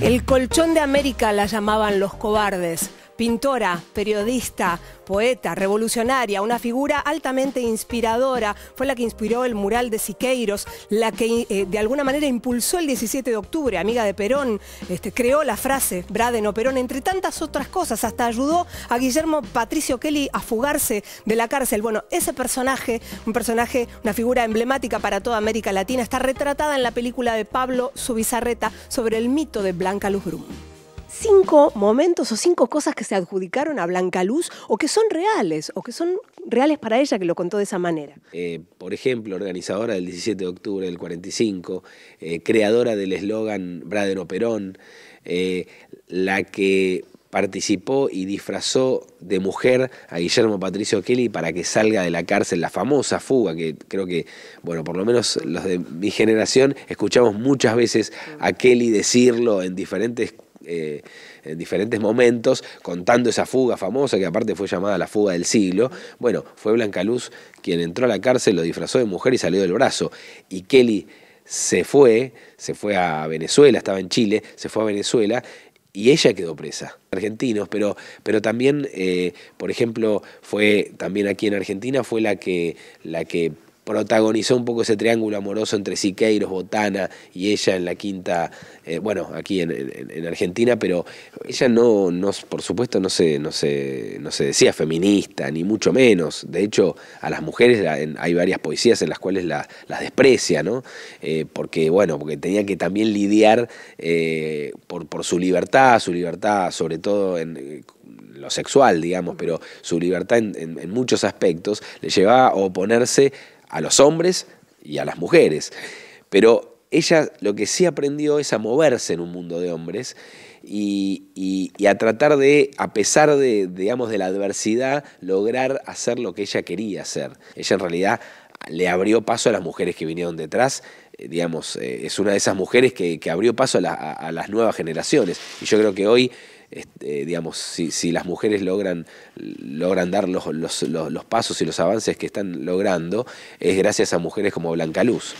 El colchón de América la llamaban los cobardes pintora, periodista, poeta, revolucionaria, una figura altamente inspiradora. Fue la que inspiró el mural de Siqueiros, la que eh, de alguna manera impulsó el 17 de octubre, amiga de Perón, este, creó la frase Braden o Perón, entre tantas otras cosas. Hasta ayudó a Guillermo Patricio Kelly a fugarse de la cárcel. Bueno, ese personaje, un personaje, una figura emblemática para toda América Latina, está retratada en la película de Pablo Subizarreta sobre el mito de Blanca Luz cinco momentos o cinco cosas que se adjudicaron a Blanca Luz o que son reales, o que son reales para ella que lo contó de esa manera. Eh, por ejemplo, organizadora del 17 de octubre del 45, eh, creadora del eslogan Bradero Perón, eh, la que participó y disfrazó de mujer a Guillermo Patricio Kelly para que salga de la cárcel, la famosa fuga que creo que, bueno, por lo menos los de mi generación escuchamos muchas veces a Kelly decirlo en diferentes eh, en diferentes momentos contando esa fuga famosa que aparte fue llamada la fuga del siglo. Bueno, fue Blanca Luz quien entró a la cárcel, lo disfrazó de mujer y salió del brazo. Y Kelly se fue, se fue a Venezuela, estaba en Chile, se fue a Venezuela y ella quedó presa. Argentinos, pero, pero también, eh, por ejemplo, fue también aquí en Argentina, fue la que, la que protagonizó un poco ese triángulo amoroso entre Siqueiros, Botana y ella en la quinta, eh, bueno, aquí en, Argentina, pero ella no, por supuesto, no se, no, se, no decía feminista, ni mucho menos. De hecho, a las mujeres hay varias poesías en las cuales la, las desprecia, ¿no? Eh, porque, bueno, porque tenía que también lidiar eh, por, por su libertad, su libertad sobre todo en lo sexual, digamos, pero su libertad en, en, muchos aspectos le llevaba a oponerse a los hombres y a las mujeres. Pero ella lo que sí aprendió es a moverse en un mundo de hombres y, a tratar de, a pesar de, digamos, de la adversidad, lograr hacer lo que ella quería hacer. Ella en realidad le abrió paso a las mujeres que vinieron detrás, eh, digamos, eh, es una de esas mujeres que, abrió paso a, las nuevas generaciones. Y yo creo que hoy este, digamos, si, las mujeres logran, logran dar los, los, los, pasos y los avances que están logrando, es gracias a mujeres como Blanca Luz